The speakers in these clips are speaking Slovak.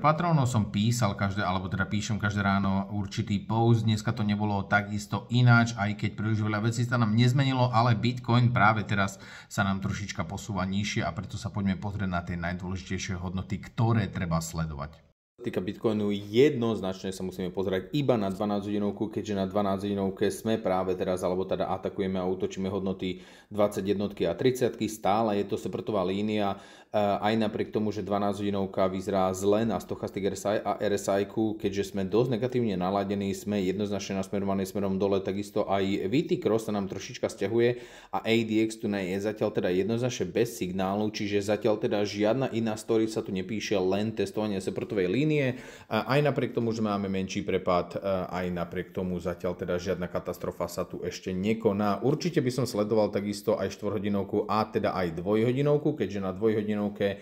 Patronov som písal každé, alebo teda píšem každé ráno určitý post, dneska to nebolo takisto ináč, aj keď príliš veľa vecí sa nám nezmenilo, ale Bitcoin práve teraz sa nám trošička posúva nižšie a preto sa poďme pozrieť na tie najdôležitejšie hodnoty, ktoré treba sledovať týka Bitcoinu, jednoznačne sa musíme pozerať iba na 12 hodinovku, keďže na 12 hodinovke sme práve teraz, alebo teda atakujeme a útočíme hodnoty 21 a 30. Stále je to seprtová línia, eh, aj napriek tomu, že 12 hodinovka vyzerá zle na stochastic RSI a RSI, keďže sme dosť negatívne naladení, sme jednoznačne nasmerovaní smerom dole, takisto aj VT Cross sa nám trošička stiahuje a ADX tu je zatiaľ teda jednoznačne bez signálu, čiže zatiaľ teda žiadna iná story sa tu nepíše, len testovanie seprtovej línie línie. Aj napriek tomu, že máme menší prepad, aj napriek tomu zatiaľ teda žiadna katastrofa sa tu ešte nekoná. Určite by som sledoval takisto aj štvorhodinovku a teda aj dvojhodinovku, keďže na dvojhodinovke e,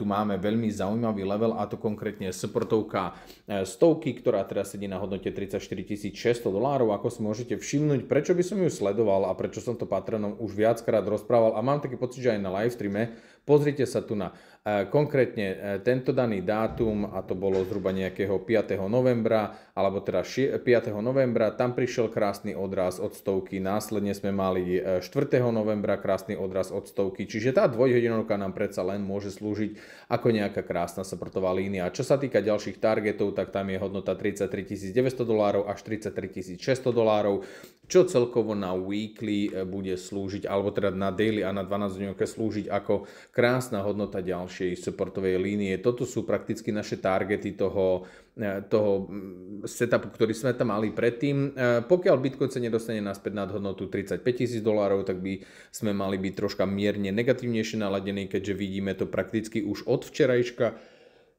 tu máme veľmi zaujímavý level a to konkrétne supportovka e, stovky, ktorá teraz sedí na hodnote 34 600 dolárov, ako si môžete všimnúť, prečo by som ju sledoval a prečo som to patronom už viackrát rozprával a mám taký pocit, že aj na live streame, Pozrite sa tu na e, konkrétne e, tento daný dátum, a to bolo zhruba nejakého 5. novembra, alebo teda 5. novembra, tam prišiel krásny odraz od stovky, následne sme mali 4. E, novembra krásny odraz od stovky, čiže tá dvojhodinovka nám predsa len môže slúžiť ako nejaká krásna supportová línia. Čo sa týka ďalších targetov, tak tam je hodnota 33 900 dolárov až 33 600 dolárov, čo celkovo na weekly bude slúžiť, alebo teda na daily a na 12 dňovke slúžiť ako krásna hodnota ďalšej supportovej línie. Toto sú prakticky naše targety toho, e, toho mm, setupu, ktorý sme tam mali predtým. E, pokiaľ Bitcoin sa nedostane naspäť nad hodnotu 35 tisíc dolárov, tak by sme mali byť troška mierne negatívnejšie naladení, keďže vidíme to prakticky už od včerajška.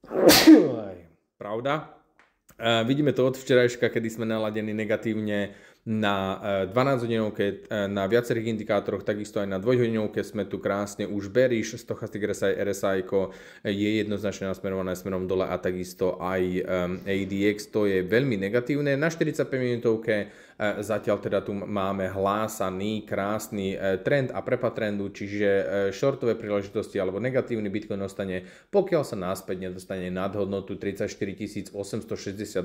Pravda? E, vidíme to od včerajška, kedy sme naladení negatívne na 12-hodinovke, eh, eh, na viacerých indikátoroch, takisto aj na 2-hodinovke sme tu krásne už beríš, stochastic RSI, RSI eh, je jednoznačne nasmerované smerom dole a takisto aj ADX, to je veľmi negatívne. Na 45 minútovke zatiaľ teda tu máme hlásaný krásny trend a trendu, čiže shortové príležitosti alebo negatívny Bitcoin ostane, pokiaľ sa náspäť nedostane nad hodnotu 34 860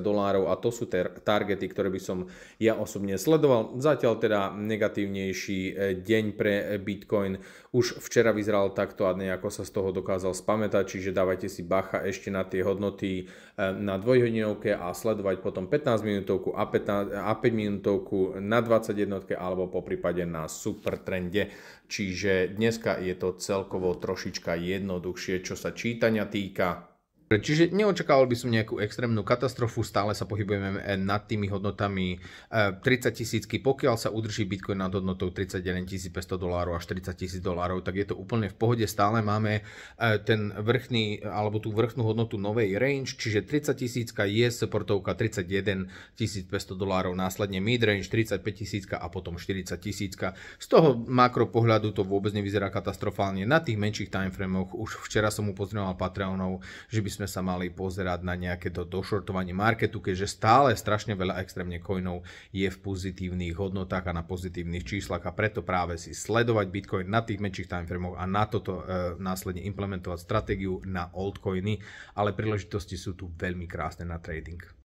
dolárov a to sú targety, ktoré by som ja osobne pozitívne sledoval. Zatiaľ teda negatívnejší e, deň pre e, Bitcoin už včera vyzeral takto a nejako sa z toho dokázal spamätať, čiže dávajte si bacha ešte na tie hodnoty e, na dvojhodinovke a sledovať potom 15 minútovku a, 15, a 5 minútovku na 20 jednotke alebo po prípade na trende. Čiže dneska je to celkovo trošička jednoduchšie, čo sa čítania týka. Čiže neočakával by som nejakú extrémnu katastrofu, stále sa pohybujeme eh, nad tými hodnotami 30 eh, tisícky, pokiaľ sa udrží Bitcoin nad hodnotou 31 500 dolárov až 30 tisíc dolárov, tak je to úplne v pohode, stále máme eh, ten vrchný, alebo tú vrchnú hodnotu novej range, čiže 30 tisícka je supportovka 31 500 dolárov, následne mid range 35 tisícka a potom 40 tisícka. Z toho makro pohľadu to vôbec nevyzerá katastrofálne, na tých menších timeframoch už včera som upozorňoval Patreonov, že by sme sa mali pozerať na nejaké to došortovanie marketu, keďže stále strašne veľa extrémne coinov je v pozitívnych hodnotách a na pozitívnych číslach a preto práve si sledovať Bitcoin na tých menších timeframoch a na toto e, následne implementovať stratégiu na altcoiny, ale príležitosti sú tu veľmi krásne na trading.